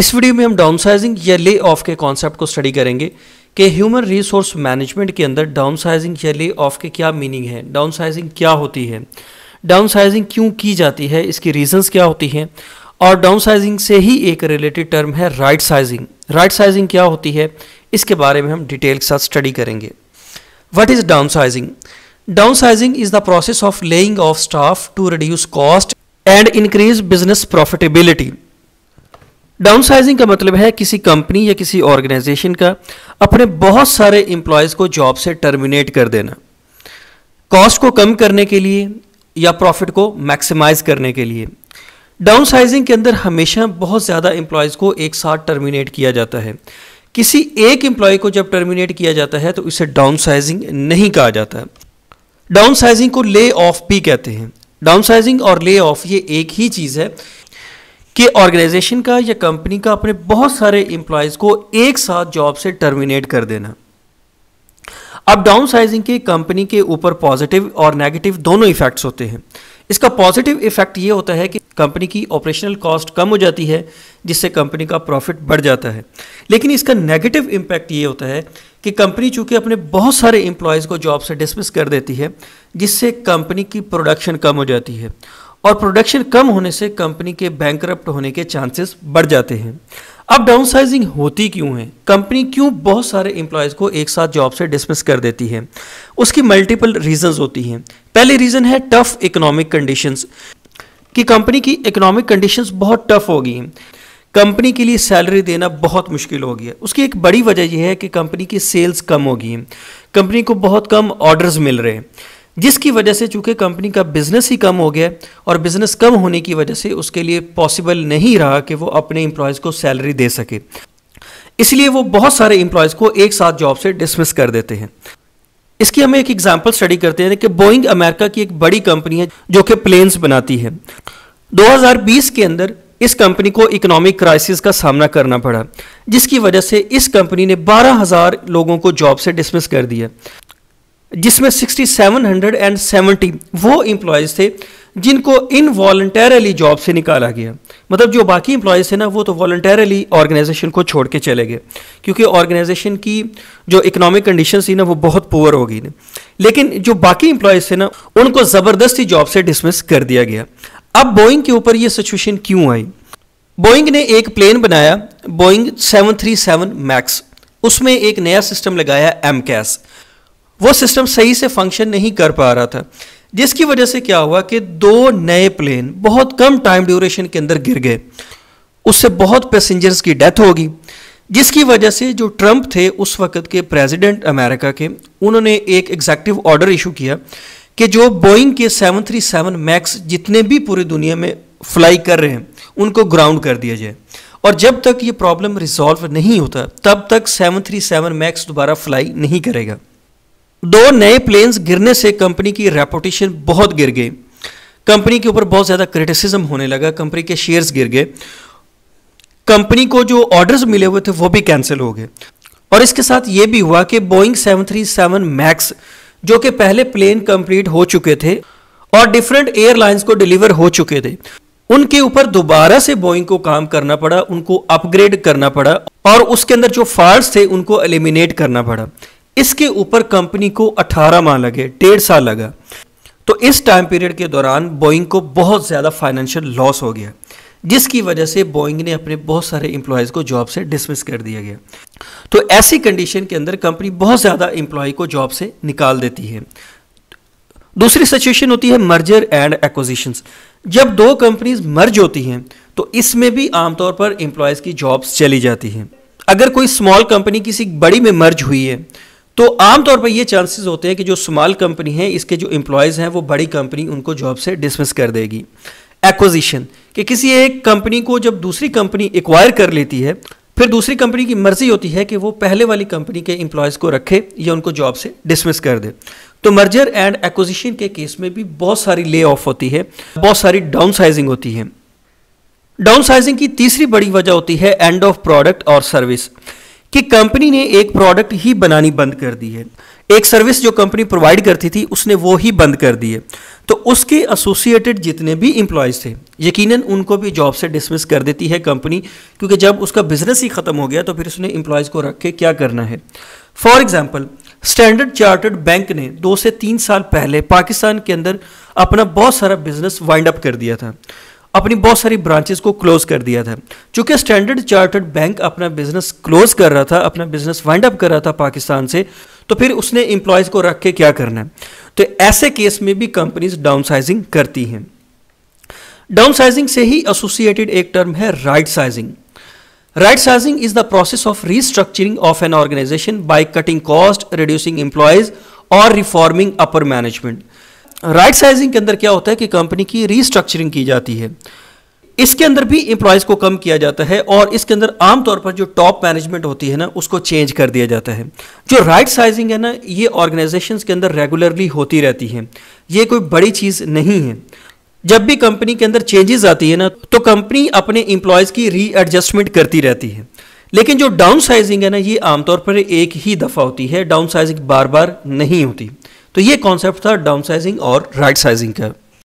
इस वीडियो में हम डाउनसाइजिंग या ले ऑफ के कॉन्सेप्ट को स्टडी करेंगे कि ह्यूमन रिसोर्स मैनेजमेंट के अंदर डाउनसाइजिंग या ले ऑफ के क्या मीनिंग है डाउनसाइजिंग क्या होती है डाउनसाइजिंग क्यों की जाती है इसकी रीजंस क्या होती हैं और डाउनसाइजिंग से ही एक रिलेटेड टर्म है राइट साइजिंग राइट साइजिंग क्या होती है इसके बारे में हम डिटेल के साथ स्टडी करेंगे what is down sizing down sizing is the process of laying off staff to reduce cost and increase business profitability downsizing का मतलब है किसी कंपनी या किसी ऑर्गेनाइजेशन का अपने बहुत सारे एम्प्लॉयज़ को जॉब से टर्मिनेट कर देना कॉस्ट को कम करने के लिए या प्रॉफिट को मैक्सिमाइज करने के लिए डाउनसाइजिंग के अंदर हमेशा बहुत ज़्यादा एम्प्लॉयज़ को एक साथ टर्मिनेट किया जाता है किसी एक एम्प्लॉय को जब टर्मिनेट किया जाता है तो इसे डाउनसाइजिंग नहीं कहा जाता डाउनसाइजिंग को ले ऑफ भी कहते हैं डाउनसाइजिंग और ले ऑफ ये एक ही चीज़ है कि ऑर्गेनाइजेशन का या कंपनी का अपने बहुत सारे एम्प्लॉयज़ को एक साथ जॉब से टर्मिनेट कर देना अब डाउन साइजिंग के कंपनी के ऊपर पॉजिटिव और नेगेटिव दोनों इफेक्ट्स होते हैं इसका पॉजिटिव इफेक्ट ये होता है कि कंपनी की ऑपरेशनल कॉस्ट कम हो जाती है जिससे कंपनी का प्रॉफिट बढ़ जाता है लेकिन इसका नेगेटिव इम्पैक्ट ये होता है कि कंपनी चूंकि अपने बहुत सारे एम्प्लॉयज़ को जॉब से डिसमिस कर देती है जिससे कंपनी की प्रोडक्शन कम हो जाती है और प्रोडक्शन कम होने से कंपनी के बैंक होने के चांसेस बढ़ जाते हैं अब डाउन साइजिंग होती क्यों है कंपनी क्यों बहुत सारे एम्प्लॉयज़ को एक साथ जॉब से डिसमिस कर देती है उसकी मल्टीपल रीजंस होती हैं पहली रीज़न है टफ इकोनॉमिक कंडीशंस कि कंपनी की इकोनॉमिक कंडीशंस बहुत टफ होगी कंपनी के लिए सैलरी देना बहुत मुश्किल हो गया उसकी एक बड़ी वजह यह है कि कंपनी की सेल्स कम होगी कंपनी को बहुत कम ऑर्डर्स मिल रहे हैं जिसकी वजह से चूंकि कंपनी का बिजनेस ही कम हो गया और बिजनेस कम होने की वजह से उसके लिए पॉसिबल नहीं रहा कि वो अपने एम्प्लॉयज़ को सैलरी दे सके इसलिए वो बहुत सारे एम्प्लॉयज़ को एक साथ जॉब से डिसमिस कर देते हैं इसकी हम एक एग्जाम्पल स्टडी करते हैं कि बोइंग अमेरिका की एक बड़ी कंपनी है जो कि प्लेन्स बनाती है 2020 के अंदर इस कंपनी को इकोनॉमिक क्राइसिस का सामना करना पड़ा जिसकी वजह से इस कंपनी ने 12,000 लोगों को जॉब से डिसमिस कर दिया जिसमें 6770 वो इम्प्लॉयज़ थे जिनको इनवॉल्टरली जॉब से निकाला गया मतलब जो बाकी इम्प्लॉयज़ थे ना वो तो वॉल्टरली ऑर्गेनाइजेशन को छोड़ के चले गए क्योंकि ऑर्गेनाइजेशन की जो इकोनॉमिक कंडीशन थी ना वो बहुत पुअर हो गई लेकिन जो बाकी इम्प्लॉयज़ थे ना उनको ज़बरदस्ती जॉब से डिसमिस कर दिया गया अब बोइंग के ऊपर ये सिचुएशन क्यों आई बोइंग ने एक प्लेन बनाया बोइंग 737 मैक्स उसमें एक नया सिस्टम लगाया एम कैस वो सिस्टम सही से फंक्शन नहीं कर पा रहा था जिसकी वजह से क्या हुआ कि दो नए प्लेन बहुत कम टाइम ड्यूरेशन के अंदर गिर गए उससे बहुत पैसेंजर्स की डेथ होगी जिसकी वजह से जो ट्रंप थे उस वक्त के प्रेसिडेंट अमेरिका के उन्होंने एक एग्जैक्टिव ऑर्डर इशू किया कि जो बोइंग के 737 मैक्स जितने भी पूरी दुनिया में फ्लाई कर रहे हैं उनको ग्राउंड कर दिया जाए और जब तक ये प्रॉब्लम रिजॉल्व नहीं होता तब तक 737 मैक्स दोबारा फ्लाई नहीं करेगा दो नए प्लेन्स गिरने से कंपनी की रेपुटेशन बहुत गिर गई कंपनी के ऊपर बहुत ज़्यादा क्रिटिसिज्म होने लगा कंपनी के शेयर्स गिर गए कंपनी को जो ऑर्डर्स मिले हुए थे वो भी कैंसिल हो गए और इसके साथ ये भी हुआ कि बोइंग 737 मैक्स जो कि पहले प्लेन कंप्लीट हो चुके थे और डिफरेंट एयरलाइंस को डिलीवर हो चुके थे उनके ऊपर दोबारा से बोइंग को काम करना पड़ा उनको अपग्रेड करना पड़ा और उसके अंदर जो फॉल्ट थे उनको एलिमिनेट करना पड़ा इसके ऊपर कंपनी को 18 माह लगे डेढ़ साल लगा तो इस टाइम पीरियड के दौरान बोइंग को बहुत ज़्यादा फाइनेंशियल लॉस हो गया जिसकी वजह से बोइंग ने अपने बहुत सारे एम्प्लॉयज़ को जॉब से डिसमिस कर दिया गया तो ऐसी कंडीशन के अंदर कंपनी बहुत ज़्यादा एम्प्लॉय को जॉब से निकाल देती है दूसरी सिचुएशन होती है मर्जर एंड एक्विजिशंस जब दो कंपनीज मर्ज होती हैं तो इसमें भी आमतौर पर इंप्लॉयज़ की जॉब्स चली जाती हैं अगर कोई स्मॉल कंपनी किसी बड़ी में मर्ज हुई है तो आमतौर पर ये चांसेस होते हैं कि जो स्मॉल कंपनी है इसके जो इंप्लॉयज हैं वो बड़ी कंपनी उनको जॉब से डिसमिस कर देगी एक्विजिशन कि किसी एक कंपनी को जब दूसरी कंपनी एक्वायर कर लेती है फिर दूसरी कंपनी की मर्जी होती है कि वो पहले वाली कंपनी के इंप्लॉयज को रखे या उनको जॉब से डिसमिस कर दे तो मर्जर एंड एक्विजिशन के केस में भी बहुत सारी ले ऑफ होती है बहुत सारी डाउन साइजिंग होती है डाउन साइजिंग की तीसरी बड़ी वजह होती है एंड ऑफ प्रोडक्ट और सर्विस कि कंपनी ने एक प्रोडक्ट ही बनानी बंद कर दी है एक सर्विस जो कंपनी प्रोवाइड करती थी उसने वो ही बंद कर दी है तो उसके एसोसिएटेड जितने भी इंप्लॉयज थे यकीनन उनको भी जॉब से डिसमिस कर देती है कंपनी क्योंकि जब उसका बिजनेस ही ख़त्म हो गया तो फिर उसने इंप्लॉयज़ को रख के क्या करना है for example standard chartered bank ने दो से तीन साल पहले पाकिस्तान के अंदर अपना बहुत सारा बिजनेस वाइंड अप कर दिया था अपनी बहुत सारी ब्रांचेस को क्लोज कर दिया था चूंकि स्टैंडर्ड चार्टर्ड बैंक अपना बिजनेस क्लोज कर रहा था अपना बिजनेस वाइंड अप कर रहा था पाकिस्तान से तो फिर उसने इंप्लॉयज को रख के क्या करना है तो ऐसे केस में भी कंपनीज डाउन साइजिंग करती हैं डाउन साइजिंग से ही एसोसिएटेड एक टर्म है right sizing right sizing is the process of restructuring of an organisation by cutting cost reducing employees और reforming upper management right sizing के अंदर क्या होता है कि कंपनी की रीस्ट्रक्चरिंग की जाती है इसके अंदर भी इंप्लॉयज़ को कम किया जाता है और इसके अंदर आमतौर पर जो टॉप मैनेजमेंट होती है ना उसको चेंज कर दिया जाता है जो राइट साइजिंग है ना ये ऑर्गेनाइजेशन के अंदर रेगुलरली होती रहती है ये कोई बड़ी चीज़ नहीं है जब भी कंपनी के अंदर चेंजेस आती है ना तो कंपनी अपने इंप्लॉयज़ की रीएडजस्टमेंट करती रहती है लेकिन जो डाउन साइजिंग है ना ये आमतौर पर एक ही दफ़ा होती है डाउन साइजिंग बार बार नहीं होती तो ये कॉन्सेप्ट था डाउन साइजिंग और राइट साइजिंग का